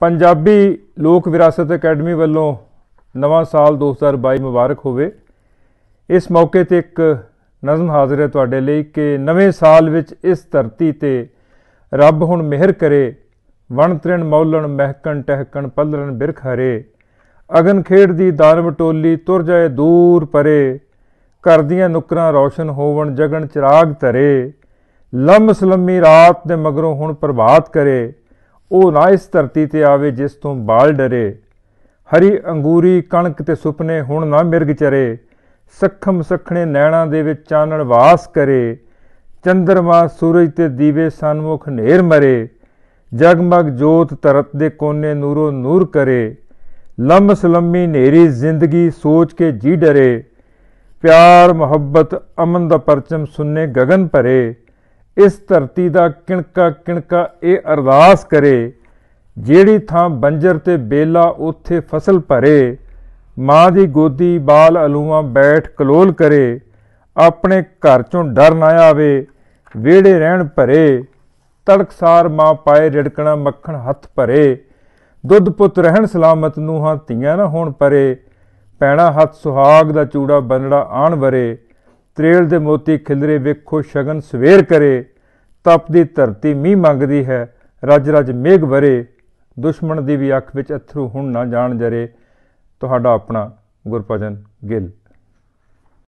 ਪੰਜਾਬੀ ਲੋਕ ਵਿਰਾਸਤ ਅਕੈਡਮੀ ਵੱਲੋਂ ਨਵਾਂ ਸਾਲ 2022 ਮੁਬਾਰਕ ਹੋਵੇ ਇਸ ਮੌਕੇ ਤੇ ਇੱਕ ਨਜ਼ਮ ਹਾਜ਼ਰ ਹੈ ਤੁਹਾਡੇ ਲਈ ਕਿ ਨਵੇਂ ਸਾਲ ਵਿੱਚ ਇਸ ਧਰਤੀ ਤੇ ਰੱਬ ਹੁਣ ਮਿਹਰ ਕਰੇ ਵਣ ਤ੍ਰਿਣ ਮੌਲਣ ਮਹਿਕਣ ਟਹਿਕਣ ਪੱਲਣ ਬਿਰਖ ਹਰੇ ਅਗਨ ਖੇੜ ਦੀ ਦਾਨਵ ਟੋਲੀ ਤੁਰ ਜਾਏ ਦੂਰ ਪਰੇ ਘਰ ਦੀਆਂ ਨੁਕਰਾਂ ਰੌਸ਼ਨ ਹੋਵਣ ਜਗਨ ਚਿਰਾਗ ਧਰੇ ਲੰਮ ਸਲੰਮੀ ਰਾਤ ਦੇ ਮਗਰੋਂ ਹੁਣ ਪ੍ਰਭਾਤ ਕਰੇ ਉਹ ਨਾ ਇਸ ਧਰਤੀ ਤੇ ਆਵੇ ਜਿਸ ਤੋਂ ਬਾਲ ਡਰੇ ਹਰੀ ਅੰਗੂਰੀ ਕਣਕ ਤੇ ਸੁਪਨੇ ਹੁਣ ਨਾ ਮਿਰਗ ਚਰੇ ਸਖਮ ਸਖਣੇ ਨੈਣਾ ਦੇ ਵਿੱਚ ਚਾਨਣ ਵਾਸ ਕਰੇ ਚੰਦਰਮਾ ਸੂਰਜ ਤੇ ਦੀਵੇ ਸਨਮੁਖ ਨੇਰ ਮਰੇ ਜਗਮਗ ਜੋਤ ਤਰਤ ਦੇ ਕੋਨੇ ਨੂਰੋ ਨੂਰ ਕਰੇ ਲੰਮ ਸਲੰਮੀ ਨੇਰੀ ਜ਼ਿੰਦਗੀ ਸੋਚ ਕੇ ਜੀ ਡਰੇ ਪਿਆਰ ਮੁਹੱਬਤ ਅਮਨ ਦਾ ਪਰਚਮ ਸੁੰਨੇ ਗगन ਭਰੇ ਇਸ ਧਰਤੀ ਦਾ ਕਿਣਕਾ ਕਿਣਕਾ ਇਹ ਅਰਦਾਸ ਕਰੇ ਜਿਹੜੀ ਥਾਂ ਬੰਜਰ ਤੇ ਬੇਲਾ ਉਥੇ ਫਸਲ ਭਰੇ ਮਾਂ ਦੀ ਗੋਦੀ ਬਾਲ ਅਲੂਆਂ ਬੈਠ ਕਲੋਲ ਕਰੇ ਆਪਣੇ ਘਰ ਚੋਂ ਡਰ ਨਾ ਆਵੇ ਵਿਹੜੇ ਰਹਿਣ ਭਰੇ ਤੜਕਸਾਰ ਮਾਂ ਪਾਏ ਰਿੜਕਣਾ ਮੱਖਣ ਹੱਥ ਭਰੇ ਦੁੱਧ ਪੁੱਤ ਰਹਿਣ ਸਲਾਮਤ ਹਾਂ ਧੀਆਂ ਨਾ ਹੋਣ ਪਰੇ ਪੈਣਾ ਹੱਥ ਸੁਹਾਗ ਦਾ ਚੂੜਾ ਬੰਨੜਾ ਆਣ ਵਰੇ ਤ੍ਰੇਲ ਦੇ ਮੋਤੀ ਖਿਲਰੇ ਵੇਖੋ ਸ਼ਗਨ ਸਵੇਰ ਕਰੇ ਤਪਦੀ ਧਰਤੀ ਮੀਂਹ ਮੰਗਦੀ ਹੈ ਰਜ ਰਜ ਮੇਘ ਵਰੇ ਦੁਸ਼ਮਣ ਦੀ ਵੀ ਅੱਖ ਵਿੱਚ ਅਥਰੂ ਹੁਣ ਨਾ ਜਾਣ ਜਰੇ ਤੁਹਾਡਾ ਆਪਣਾ ਗੁਰਪਜਨ ਗਿੱਲ